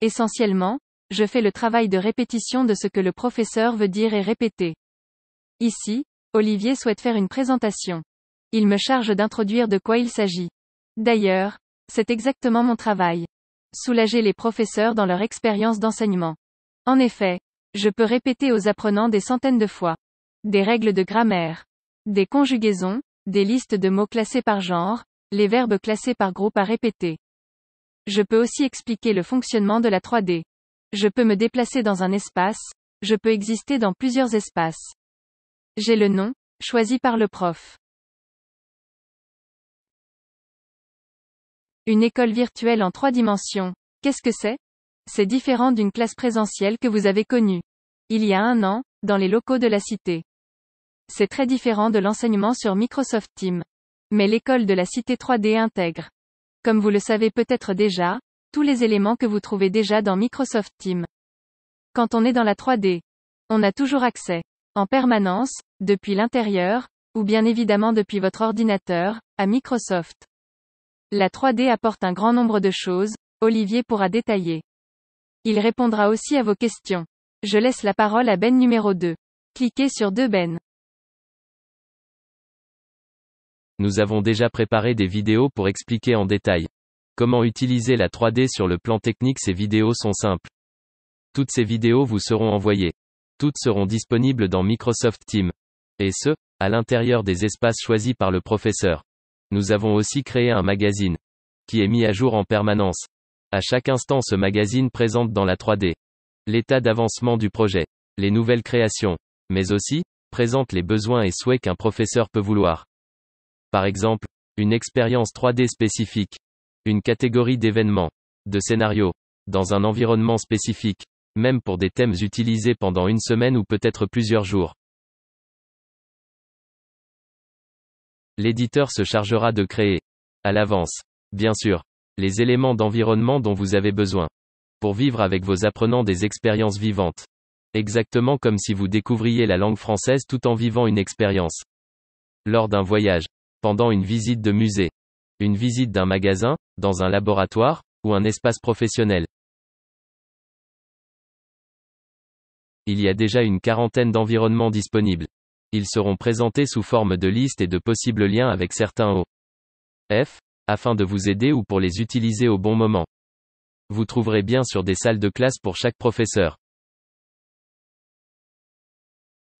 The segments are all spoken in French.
Essentiellement, je fais le travail de répétition de ce que le professeur veut dire et répéter. Ici, Olivier souhaite faire une présentation. Il me charge d'introduire de quoi il s'agit. D'ailleurs, c'est exactement mon travail. Soulager les professeurs dans leur expérience d'enseignement. En effet, je peux répéter aux apprenants des centaines de fois. Des règles de grammaire. Des conjugaisons, des listes de mots classés par genre, les verbes classés par groupe à répéter. Je peux aussi expliquer le fonctionnement de la 3D. Je peux me déplacer dans un espace, je peux exister dans plusieurs espaces. J'ai le nom, choisi par le prof. Une école virtuelle en trois dimensions. Qu'est-ce que c'est C'est différent d'une classe présentielle que vous avez connue. Il y a un an, dans les locaux de la cité. C'est très différent de l'enseignement sur Microsoft Teams. Mais l'école de la cité 3D intègre comme vous le savez peut-être déjà, tous les éléments que vous trouvez déjà dans Microsoft Teams. Quand on est dans la 3D, on a toujours accès, en permanence, depuis l'intérieur, ou bien évidemment depuis votre ordinateur, à Microsoft. La 3D apporte un grand nombre de choses, Olivier pourra détailler. Il répondra aussi à vos questions. Je laisse la parole à Ben numéro 2. Cliquez sur 2 Ben. nous avons déjà préparé des vidéos pour expliquer en détail comment utiliser la 3D sur le plan technique. Ces vidéos sont simples. Toutes ces vidéos vous seront envoyées. Toutes seront disponibles dans Microsoft Teams. Et ce, à l'intérieur des espaces choisis par le professeur. Nous avons aussi créé un magazine qui est mis à jour en permanence. À chaque instant, ce magazine présente dans la 3D l'état d'avancement du projet, les nouvelles créations, mais aussi présente les besoins et souhaits qu'un professeur peut vouloir par exemple, une expérience 3D spécifique, une catégorie d'événements, de scénarios, dans un environnement spécifique, même pour des thèmes utilisés pendant une semaine ou peut-être plusieurs jours. L'éditeur se chargera de créer, à l'avance, bien sûr, les éléments d'environnement dont vous avez besoin, pour vivre avec vos apprenants des expériences vivantes. Exactement comme si vous découvriez la langue française tout en vivant une expérience. Lors d'un voyage, pendant une visite de musée, une visite d'un magasin, dans un laboratoire, ou un espace professionnel. Il y a déjà une quarantaine d'environnements disponibles. Ils seront présentés sous forme de listes et de possibles liens avec certains O. F, afin de vous aider ou pour les utiliser au bon moment. Vous trouverez bien sûr des salles de classe pour chaque professeur.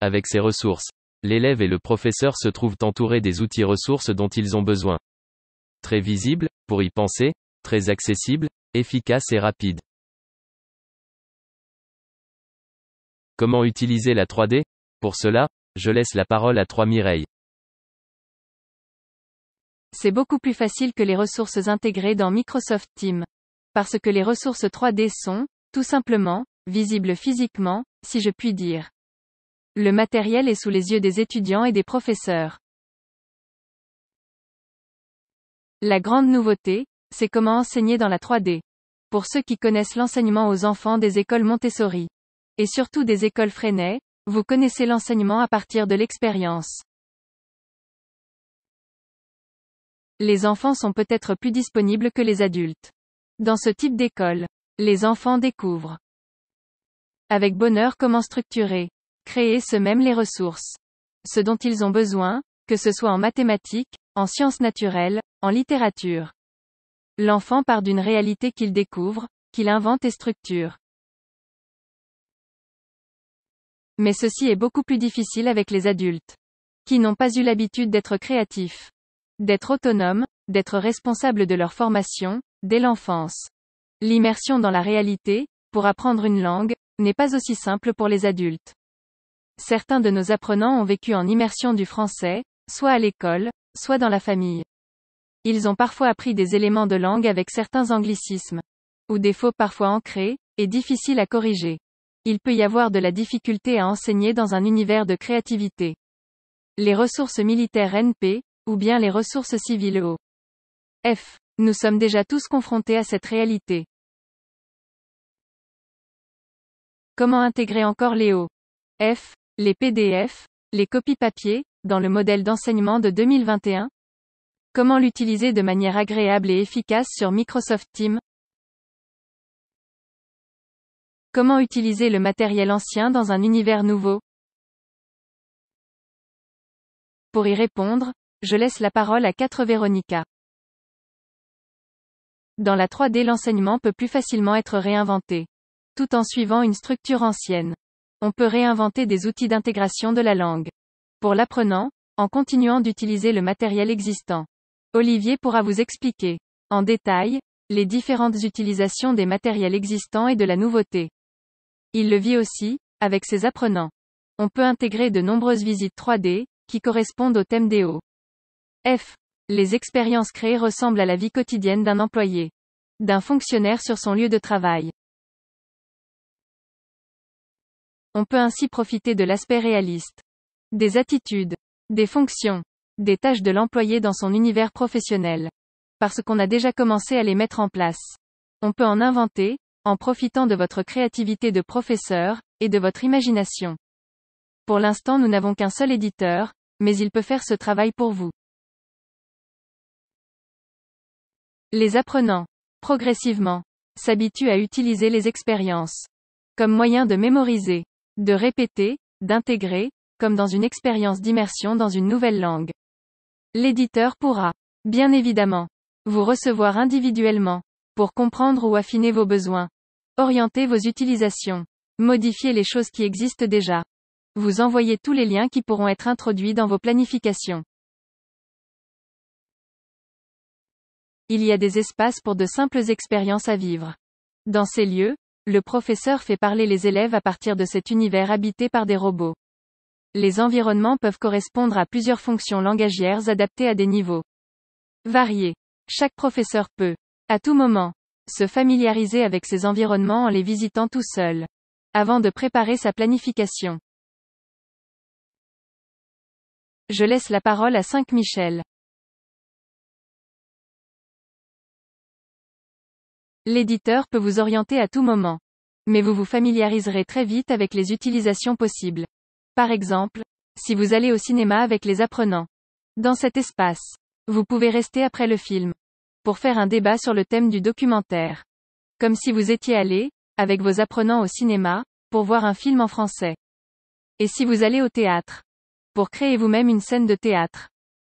Avec ces ressources, l'élève et le professeur se trouvent entourés des outils ressources dont ils ont besoin. Très visible, pour y penser, très accessible, efficace et rapide. Comment utiliser la 3D Pour cela, je laisse la parole à 3 Mireille. C'est beaucoup plus facile que les ressources intégrées dans Microsoft Teams. Parce que les ressources 3D sont, tout simplement, visibles physiquement, si je puis dire. Le matériel est sous les yeux des étudiants et des professeurs. La grande nouveauté, c'est comment enseigner dans la 3D. Pour ceux qui connaissent l'enseignement aux enfants des écoles Montessori. Et surtout des écoles Freinet, vous connaissez l'enseignement à partir de l'expérience. Les enfants sont peut-être plus disponibles que les adultes. Dans ce type d'école, les enfants découvrent avec bonheur comment structurer créer ce mêmes les ressources. Ce dont ils ont besoin, que ce soit en mathématiques, en sciences naturelles, en littérature. L'enfant part d'une réalité qu'il découvre, qu'il invente et structure. Mais ceci est beaucoup plus difficile avec les adultes. Qui n'ont pas eu l'habitude d'être créatifs. D'être autonomes, d'être responsables de leur formation, dès l'enfance. L'immersion dans la réalité, pour apprendre une langue, n'est pas aussi simple pour les adultes certains de nos apprenants ont vécu en immersion du français, soit à l'école, soit dans la famille. Ils ont parfois appris des éléments de langue avec certains anglicismes, ou des parfois ancrés, et difficiles à corriger. Il peut y avoir de la difficulté à enseigner dans un univers de créativité. Les ressources militaires NP, ou bien les ressources civiles O. F. Nous sommes déjà tous confrontés à cette réalité. Comment intégrer encore les O. F les PDF, les copies papier, dans le modèle d'enseignement de 2021 Comment l'utiliser de manière agréable et efficace sur Microsoft Teams Comment utiliser le matériel ancien dans un univers nouveau Pour y répondre, je laisse la parole à 4 Véronica. Dans la 3D l'enseignement peut plus facilement être réinventé. Tout en suivant une structure ancienne on peut réinventer des outils d'intégration de la langue. Pour l'apprenant, en continuant d'utiliser le matériel existant. Olivier pourra vous expliquer, en détail, les différentes utilisations des matériels existants et de la nouveauté. Il le vit aussi, avec ses apprenants. On peut intégrer de nombreuses visites 3D, qui correspondent au thème DO. F. Les expériences créées ressemblent à la vie quotidienne d'un employé. D'un fonctionnaire sur son lieu de travail. On peut ainsi profiter de l'aspect réaliste des attitudes, des fonctions, des tâches de l'employé dans son univers professionnel. Parce qu'on a déjà commencé à les mettre en place. On peut en inventer, en profitant de votre créativité de professeur, et de votre imagination. Pour l'instant nous n'avons qu'un seul éditeur, mais il peut faire ce travail pour vous. Les apprenants, progressivement, s'habituent à utiliser les expériences comme moyen de mémoriser, de répéter, d'intégrer, comme dans une expérience d'immersion dans une nouvelle langue. L'éditeur pourra, bien évidemment, vous recevoir individuellement, pour comprendre ou affiner vos besoins, orienter vos utilisations, modifier les choses qui existent déjà, vous envoyer tous les liens qui pourront être introduits dans vos planifications. Il y a des espaces pour de simples expériences à vivre. Dans ces lieux, le professeur fait parler les élèves à partir de cet univers habité par des robots. Les environnements peuvent correspondre à plusieurs fonctions langagières adaptées à des niveaux variés. Chaque professeur peut, à tout moment, se familiariser avec ces environnements en les visitant tout seul, avant de préparer sa planification. Je laisse la parole à 5 Michel. L'éditeur peut vous orienter à tout moment. Mais vous vous familiariserez très vite avec les utilisations possibles. Par exemple, si vous allez au cinéma avec les apprenants. Dans cet espace, vous pouvez rester après le film. Pour faire un débat sur le thème du documentaire. Comme si vous étiez allé, avec vos apprenants au cinéma, pour voir un film en français. Et si vous allez au théâtre. Pour créer vous-même une scène de théâtre.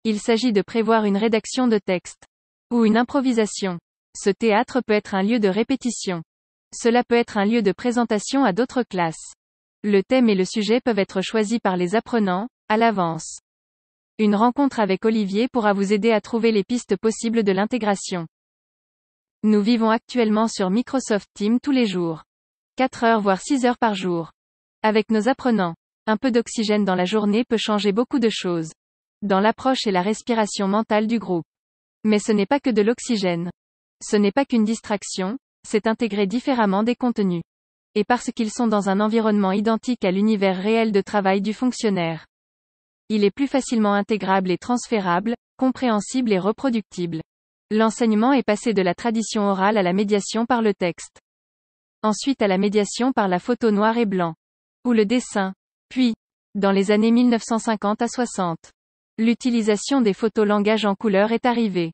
Il s'agit de prévoir une rédaction de texte. Ou une improvisation. Ce théâtre peut être un lieu de répétition. Cela peut être un lieu de présentation à d'autres classes. Le thème et le sujet peuvent être choisis par les apprenants, à l'avance. Une rencontre avec Olivier pourra vous aider à trouver les pistes possibles de l'intégration. Nous vivons actuellement sur Microsoft Teams tous les jours. 4 heures voire 6 heures par jour. Avec nos apprenants, un peu d'oxygène dans la journée peut changer beaucoup de choses. Dans l'approche et la respiration mentale du groupe. Mais ce n'est pas que de l'oxygène. Ce n'est pas qu'une distraction, c'est intégrer différemment des contenus. Et parce qu'ils sont dans un environnement identique à l'univers réel de travail du fonctionnaire. Il est plus facilement intégrable et transférable, compréhensible et reproductible. L'enseignement est passé de la tradition orale à la médiation par le texte. Ensuite à la médiation par la photo noir et blanc. Ou le dessin. Puis, dans les années 1950 à 60. L'utilisation des photos langage en couleur est arrivée.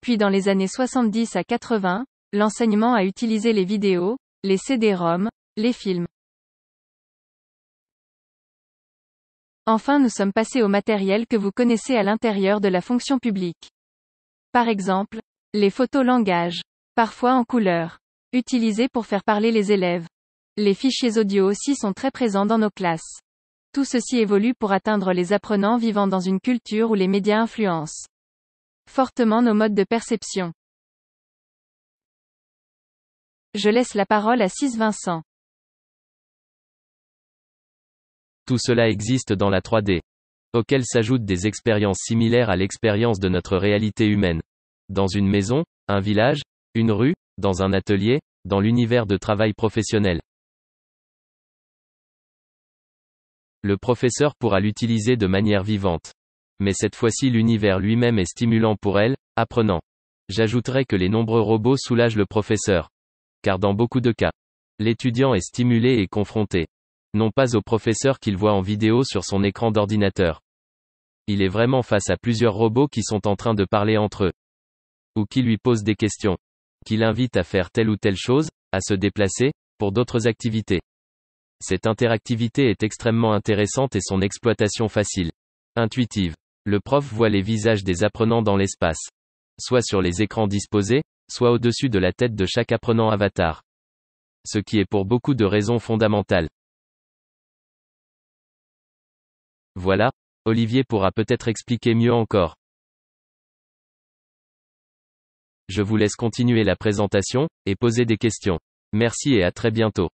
Puis dans les années 70 à 80, l'enseignement a utilisé les vidéos, les CD-ROM, les films. Enfin nous sommes passés au matériel que vous connaissez à l'intérieur de la fonction publique. Par exemple, les photos langage, parfois en couleur, utilisés pour faire parler les élèves. Les fichiers audio aussi sont très présents dans nos classes. Tout ceci évolue pour atteindre les apprenants vivant dans une culture où les médias influencent fortement nos modes de perception. Je laisse la parole à Cis Vincent. Tout cela existe dans la 3D, auquel s'ajoutent des expériences similaires à l'expérience de notre réalité humaine. Dans une maison, un village, une rue, dans un atelier, dans l'univers de travail professionnel. Le professeur pourra l'utiliser de manière vivante mais cette fois-ci l'univers lui-même est stimulant pour elle, apprenant. J'ajouterai que les nombreux robots soulagent le professeur. Car dans beaucoup de cas, l'étudiant est stimulé et confronté. Non pas au professeur qu'il voit en vidéo sur son écran d'ordinateur. Il est vraiment face à plusieurs robots qui sont en train de parler entre eux. Ou qui lui posent des questions. Qui l'invitent à faire telle ou telle chose, à se déplacer, pour d'autres activités. Cette interactivité est extrêmement intéressante et son exploitation facile. Intuitive le prof voit les visages des apprenants dans l'espace. Soit sur les écrans disposés, soit au-dessus de la tête de chaque apprenant avatar. Ce qui est pour beaucoup de raisons fondamentales. Voilà, Olivier pourra peut-être expliquer mieux encore. Je vous laisse continuer la présentation, et poser des questions. Merci et à très bientôt.